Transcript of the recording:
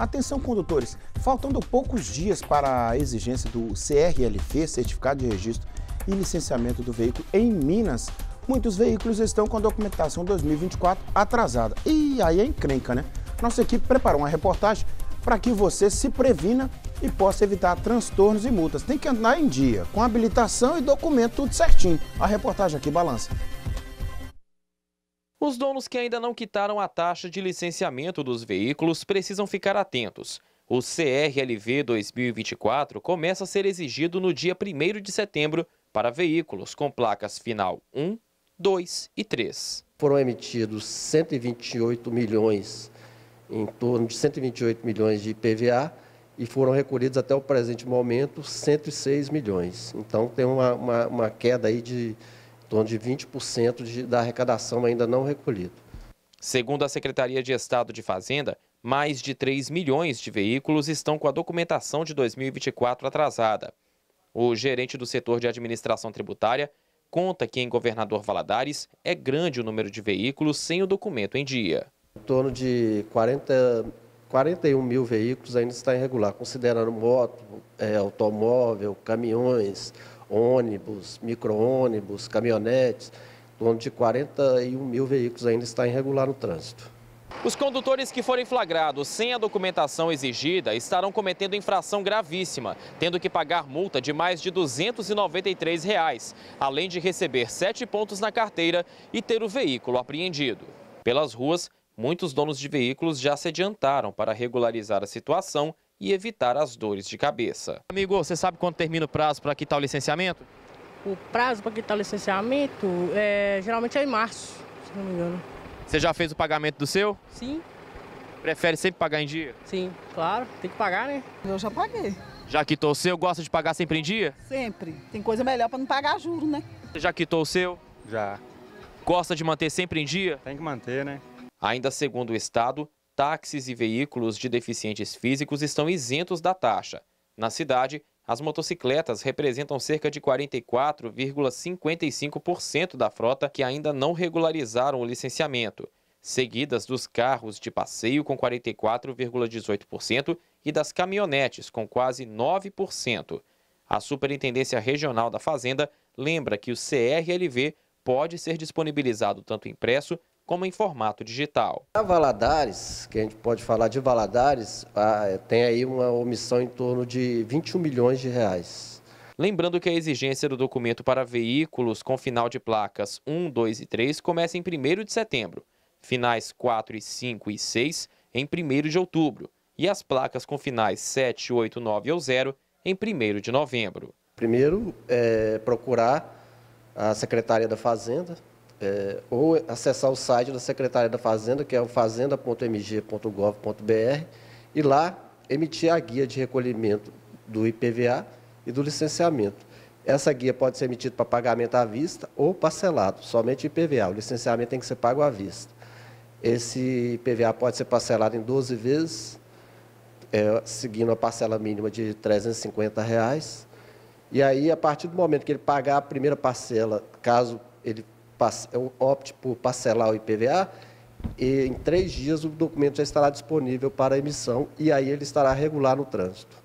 Atenção, condutores! Faltando poucos dias para a exigência do CRLV, Certificado de Registro e Licenciamento do Veículo, em Minas, muitos veículos estão com a documentação 2024 atrasada. E aí é encrenca, né? Nossa equipe preparou uma reportagem para que você se previna e possa evitar transtornos e multas. Tem que andar em dia, com habilitação e documento tudo certinho. A reportagem aqui balança. Os donos que ainda não quitaram a taxa de licenciamento dos veículos precisam ficar atentos. O CRLV 2024 começa a ser exigido no dia 1 de setembro para veículos com placas final 1, 2 e 3. Foram emitidos 128 milhões, em torno de 128 milhões de IPVA e foram recolhidos até o presente momento 106 milhões. Então tem uma, uma, uma queda aí de torno de 20% de, da arrecadação ainda não recolhida. Segundo a Secretaria de Estado de Fazenda, mais de 3 milhões de veículos estão com a documentação de 2024 atrasada. O gerente do setor de administração tributária conta que em Governador Valadares é grande o número de veículos sem o documento em dia. Em torno de 40, 41 mil veículos ainda está irregular, considerando moto, é, automóvel, caminhões, ônibus, micro-ônibus, caminhonetes, em torno de 41 mil veículos ainda está irregular no trânsito. Os condutores que forem flagrados sem a documentação exigida estarão cometendo infração gravíssima, tendo que pagar multa de mais de R$ 293, reais, além de receber sete pontos na carteira e ter o veículo apreendido. Pelas ruas, muitos donos de veículos já se adiantaram para regularizar a situação e evitar as dores de cabeça. Amigo, você sabe quando termina o prazo para quitar o licenciamento? O prazo para quitar o licenciamento é, geralmente é em março, se não me engano. Você já fez o pagamento do seu? Sim. Prefere sempre pagar em dia? Sim, claro, tem que pagar, né? Eu já paguei. Já quitou o seu? Gosta de pagar sempre em dia? Sempre. Tem coisa melhor para não pagar juro, né? Você já quitou o seu? Já. Gosta de manter sempre em dia? Tem que manter, né? Ainda segundo o Estado, táxis e veículos de deficientes físicos estão isentos da taxa. Na cidade, as motocicletas representam cerca de 44,55% da frota que ainda não regularizaram o licenciamento, seguidas dos carros de passeio com 44,18% e das caminhonetes com quase 9%. A Superintendência Regional da Fazenda lembra que o CRLV pode ser disponibilizado tanto impresso como em formato digital. A Valadares, que a gente pode falar de Valadares, tem aí uma omissão em torno de 21 milhões de reais. Lembrando que a exigência do documento para veículos com final de placas 1, 2 e 3 começa em 1 de setembro, finais 4 5 e 6 em 1 de outubro e as placas com finais 7, 8, 9 ou 0 em 1 de novembro. Primeiro, é, procurar a Secretaria da Fazenda, é, ou acessar o site da Secretaria da Fazenda, que é o fazenda.mg.gov.br, e lá emitir a guia de recolhimento do IPVA e do licenciamento. Essa guia pode ser emitida para pagamento à vista ou parcelado, somente IPVA. O licenciamento tem que ser pago à vista. Esse IPVA pode ser parcelado em 12 vezes, é, seguindo a parcela mínima de R$ 350. Reais. E aí, a partir do momento que ele pagar a primeira parcela, caso ele opte por parcelar o IPVA, e em três dias o documento já estará disponível para emissão e aí ele estará regular no trânsito.